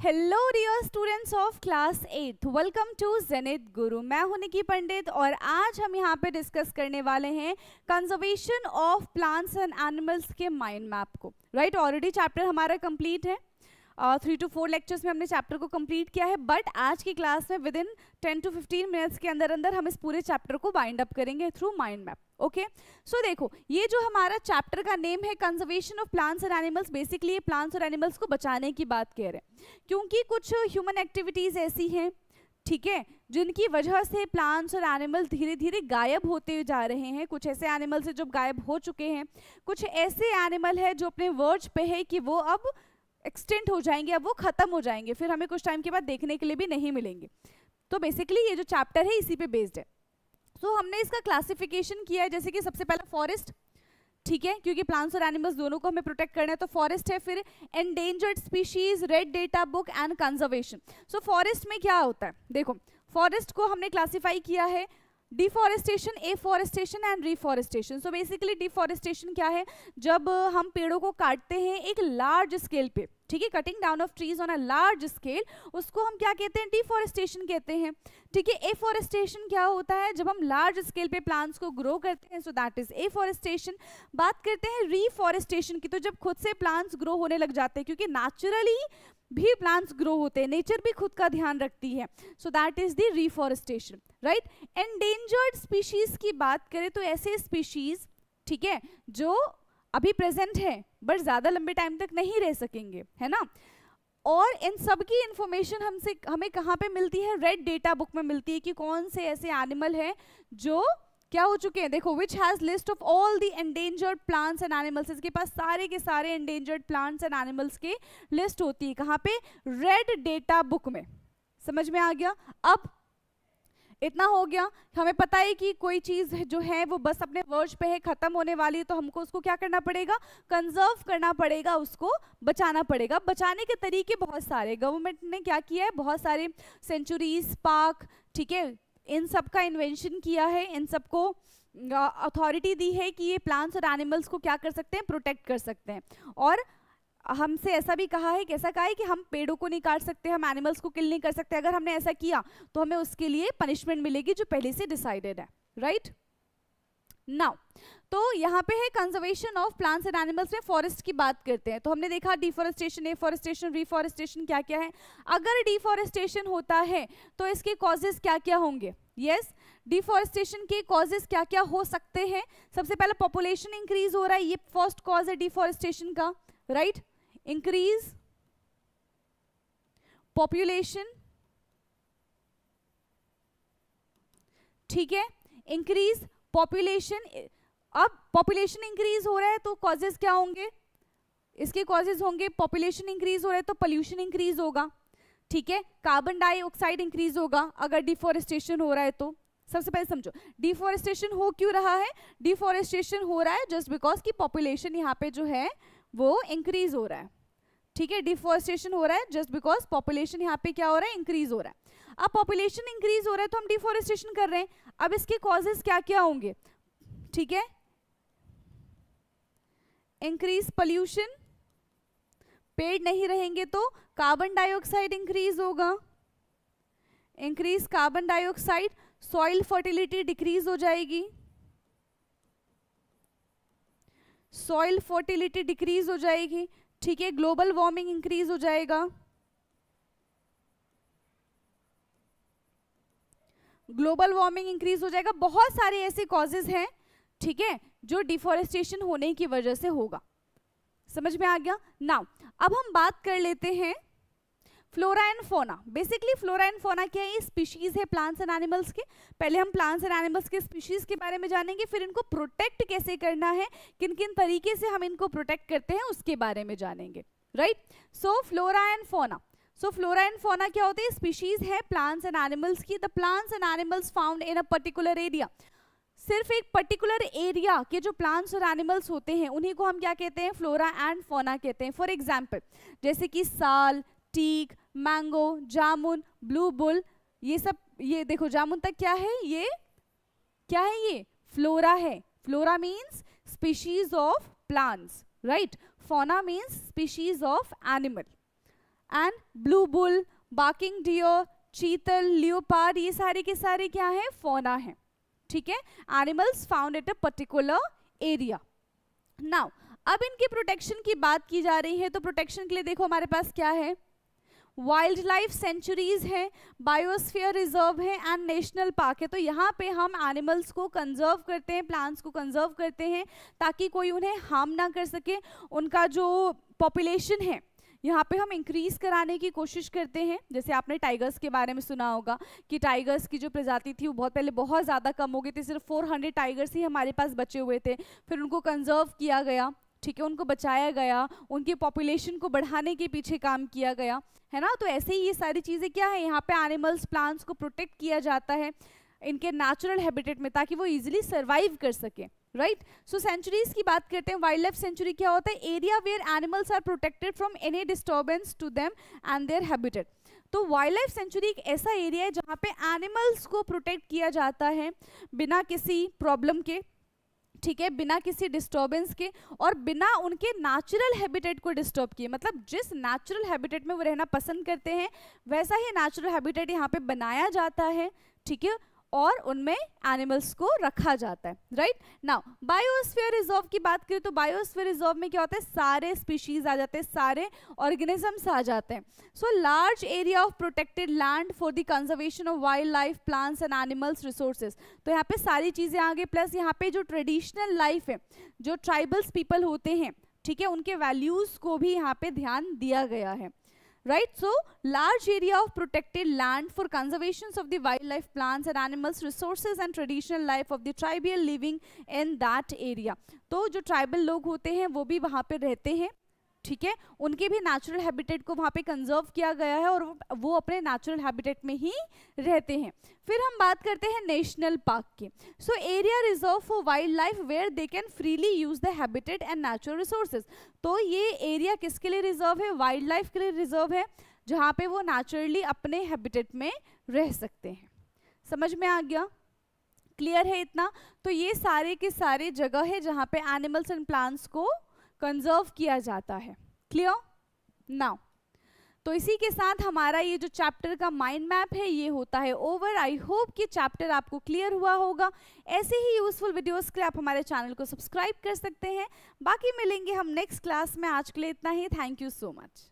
Hello dear students of class eight welcome to जेनित गुरु मैं हूं निकी पंडित और आज हम यहां पे डिस्कस करने वाले हैं conservation of plants and animals के माइंड मैप को राइट ऑलरेडी चैप्टर हमारा कंप्लीट है थ्री टू फोर लेक्चर्स में हमने चैप्टर को कंप्लीट किया है बट आज की क्लास में within ten to fifteen minutes के अंदर अंदर हम इस पूरे चैप्टर को बाइंड अप करेंगे through mind map okay so देखो ये जो हमारा चैप्टर का नेम है conservation of plants and animals basically ये प्लांट्स और एनिमल्स को बचाने की बात कह रहे हैं क्योंकि कुछ ह्यूमन एक्टिविटीज़ ऐसी हैं ठीक है जिनकी वजह से प्लांट्स और एनिमल्स धीरे धीरे गायब होते जा रहे हैं कुछ ऐसे एनिमल्स हैं जो गायब हो चुके हैं कुछ ऐसे एनिमल है जो अपने वर्ज पे है कि वो अब एक्सटेंट हो जाएंगे अब वो ख़त्म हो जाएंगे फिर हमें कुछ टाइम के बाद देखने के लिए भी नहीं मिलेंगे तो बेसिकली ये जो चैप्टर है इसी पे बेस्ड है सो so, हमने इसका क्लासिफिकेशन किया है जैसे कि सबसे पहला फॉरेस्ट ठीक है क्योंकि प्लांट्स और एनिमल्स दोनों को हमें प्रोटेक्ट करना है तो फॉरेस्ट है फिर endangered species red data book and conservation so forest में क्या होता है देखो फॉरेस्ट को हमने क्लासीफाई किया है deforestation afforestation and reforestation so basically deforestation क्या है जब हम पेड़ों को काटते हैं एक लार्ज स्केल पे ठीक है cutting down of trees on a large scale उसको हम क्या कहते हैं डिफॉरेस्टेशन कहते हैं ठीक है एफॉरेस्टेशन क्या होता है जब हम लार्ज स्केल पे प्लांट्स को ग्रो करते हैं सो दैट इज एफॉरेस्टेशन बात करते हैं रीफॉरेस्टेशन की तो जब खुद से प्लांट्स ग्रो होने लग जाते हैं क्योंकि नेचुरली भी प्लांट्स ग्रो होते हैं नेचर भी खुद का ध्यान रखती है so that is the reforestation right endangered species की बात करें तो ऐसे स्पीशीज ठीक है जो अभी प्रेजेंट हैं बट ज़्यादा लंबे टाइम तक नहीं रह सकेंगे है ना और इन सब की इन्फॉर्मेशन हमसे हमें कहाँ पे मिलती है रेड डेटा बुक में मिलती है कि कौन से ऐसे एनिमल हैं जो क्या हो चुके हैं देखो which has list of all the endangered plants and animals इसके पास सारे के सारे एंडेंजर्ड प्लांट्स एंड एनिमल्स की लिस्ट होती है कहाँ पे रेड डेटा बुक में समझ में आ गया अब इतना हो गया हमें पता है कि कोई चीज़ जो है वो बस अपने वर्ज पे है ख़त्म होने वाली है तो हमको उसको क्या करना पड़ेगा कंजर्व करना पड़ेगा उसको बचाना पड़ेगा बचाने के तरीके बहुत सारे गवर्नमेंट ने क्या किया है बहुत सारे सेंचुरीज पार्क ठीक है इन सब का इन्वेंशन किया है इन सबको अथॉरिटी दी है कि ये प्लांट्स और एनिमल्स को क्या कर सकते हैं प्रोटेक्ट कर सकते हैं और हमसे ऐसा भी कहा है कैसा कहा है कि हम पेड़ों को नहीं काट सकते हम एनिमल्स को किल नहीं कर सकते अगर हमने ऐसा किया तो हमें उसके लिए पनिशमेंट मिलेगी जो पहले से डिसाइडेड है राइट नाउ तो यहाँ पे है conservation of plants and animals में फॉरेस्ट की बात करते हैं तो हमने देखा डिफॉरेस्टेशन एफॉरेस्टेशन रिफॉरेस्टेशन क्या क्या है अगर डिफॉरेस्टेशन होता है तो इसके कॉजेज क्या क्या होंगे यस डिफोरेस्टेशन डिफॉरेस्टेशन के कॉजेज क्या क्या हो सकते हैं सबसे पहले पॉपुलेशन इंक्रीज हो रहा है ये फर्स्ट कॉज है डिफॉरेस्टेशन का राइट right? increase population ठीक है इंक्रीज पॉपुलेशन अब पॉपुलेशन इंक्रीज हो रहा है तो कॉजेज क्या होंगे इसके कॉजेज होंगे पॉपुलेशन इंक्रीज हो रहा है तो पोल्यूशन इंक्रीज होगा ठीक है कार्बन डाइऑक्साइड इंक्रीज होगा अगर डिफोरेस्टेशन हो रहा है तो सबसे पहले समझो डिफोरेस्टेशन हो क्यों रहा है डिफोरेस्टेशन हो रहा है जस्ट बिकॉज की पॉपुलेशन यहाँ पे जो है वो इंक्रीज हो रहा है ठीक है डिफोरेस्टेशन हो रहा है जस्ट बिकॉज पॉपुलेशन यहाँ पे क्या हो रहा है इंक्रीज हो रहा है अब पॉपुलेशन इंक्रीज हो रहा है तो हम डिफोरेस्टेशन कर रहे हैं अब इसके कॉजेज क्या क्या होंगे ठीक है इंक्रीज पॉल्यूशन पेड़ नहीं रहेंगे तो कार्बन डाइऑक्साइड इंक्रीज होगा increase carbon dioxide soil fertility decrease हो जाएगी सॉइल फर्टिलिटी डिक्रीज हो जाएगी ठीक है ग्लोबल वार्मिंग इंक्रीज हो जाएगा ग्लोबल वार्मिंग इंक्रीज हो जाएगा बहुत सारे ऐसे कॉजेज हैं ठीक है जो डिफोरेस्टेशन होने की वजह से होगा समझ में आ गया नाउ अब हम बात कर लेते हैं flora and fauna basically flora and fauna क्या है ये स्पीशीज़ है प्लांट्स एंड एनिमल्स के पहले हम प्लांट्स एंड एनिमल्स के स्पीशीज़ के बारे में जानेंगे फिर इनको प्रोटेक्ट कैसे करना है किन किन तरीके से हम इनको प्रोटेक्ट करते हैं उसके बारे में जानेंगे राइट सो फ्लोरा एंड फोना सो फ्लोरा एंड फोना क्या होती है स्पीशीज़ है प्लांट्स एंड एनिमल्स की the plants and animals found in a particular area सिर्फ एक पर्टिकुलर एरिया के जो प्लांट्स और एनिमल्स होते हैं उन्हीं को हम क्या कहते हैं फ्लोरा एंड फोना कहते हैं फॉर एग्जाम्पल जैसे कि साल टीक मैंगो जामुन ब्लू बुल ये सब ये देखो जामुन तक क्या है ये क्या है ये फ्लोरा है flora means species of plants right fauna means species of animal and blue bull barking deer चीतल लियोपार ये सारे के सारे क्या है फोना है ठीक है animals found at a particular area now अब इनके प्रोटेक्शन की बात की जा रही है तो प्रोटेक्शन के लिए देखो हमारे पास क्या है वाइल्ड लाइफ सेंचुरीज हैं बायोस्फीयर रिजर्व है एंड नेशनल पार्क है तो यहाँ पे हम एनिमल्स को कंजर्व करते हैं प्लांट्स को कंजर्व करते हैं ताकि कोई उन्हें हार्म ना कर सके उनका जो पॉपुलेशन है यहाँ पे हम इंक्रीज कराने की कोशिश करते हैं जैसे आपने टाइगर्स के बारे में सुना होगा कि टाइगर्स की जो प्रजाति थी वो बहुत पहले बहुत ज़्यादा कम हो गई थी सिर्फ 400 टाइगर्स ही हमारे पास बचे हुए थे फिर उनको कंजर्व किया गया ठीक है उनको बचाया गया उनकी पॉपुलेशन को बढ़ाने के पीछे काम किया गया है ना तो ऐसे ही ये सारी चीज़ें क्या है यहाँ पे एनिमल्स प्लांट्स को प्रोटेक्ट किया जाता है इनके नेचुरल हैबिटेट में ताकि वो इजीली सर्वाइव कर सकें राइट सो सेंचुरीज की बात करते हैं वाइल्ड लाइफ सेंचुरी क्या होता है area where animals are protected from any disturbance to them and their habitat तो वाइल्ड लाइफ सेंचुरी एक ऐसा एरिया है जहाँ पे एनिमल्स को प्रोटेक्ट किया जाता है बिना किसी प्रॉब्लम के ठीक है बिना किसी डिस्टर्बेंस के और बिना उनके नेचुरल हैबिटेट को डिस्टर्ब किए मतलब जिस नेचुरल हैबिटेट में वो रहना पसंद करते हैं वैसा ही नेचुरल हैबिटेट यहाँ पे बनाया जाता है ठीक है और उनमें एनिमल्स को रखा जाता है राइट नाउ बायोस्फीयर रिजर्व की बात करें तो बायोस्फीयर रिजर्व में क्या होता है सारे स्पीशीज आ जाते हैं सारे ऑर्गेनिजम्स आ जाते हैं so large area of protected land for the conservation of wildlife plants and animals resources तो यहाँ पे सारी चीज़ें आ गई प्लस यहाँ पे जो ट्रेडिशनल लाइफ है जो ट्राइबल्स पीपल होते हैं ठीक है उनके वैल्यूज़ को भी यहाँ पे ध्यान दिया गया है right so large area of protected land for conservations of the wildlife plants and animals resources and traditional life of the tribal living in that area to jo tribal log hote hain wo bhi wahan pe rehte hain ठीक है उनके भी natural habitat को वहाँ पे conserve किया गया है और वो अपने नेचुरल हैबिटेट में ही रहते हैं फिर हम बात करते हैं नेशनल पार्क के so area reserve for wildlife where they can freely use the habitat and natural resources तो ये एरिया किसके लिए रिजर्व है वाइल्ड लाइफ के लिए रिजर्व है जहाँ पे वो नेचुरली अपने हैबिटेट में रह सकते हैं समझ में आ गया क्लियर है इतना तो ये सारे के सारे जगह है जहाँ पे एनिमल्स एंड प्लांट्स को कंजर्व किया जाता है क्लियर नाउ तो इसी के साथ हमारा ये जो चैप्टर का माइंड मैप है ये होता है ओवर आई होप कि चैप्टर आपको क्लियर हुआ होगा ऐसे ही यूज़फुल वीडियोस के लिए आप हमारे चैनल को सब्सक्राइब कर सकते हैं बाकी मिलेंगे हम नेक्स्ट क्लास में आज के लिए इतना ही थैंक यू सो मच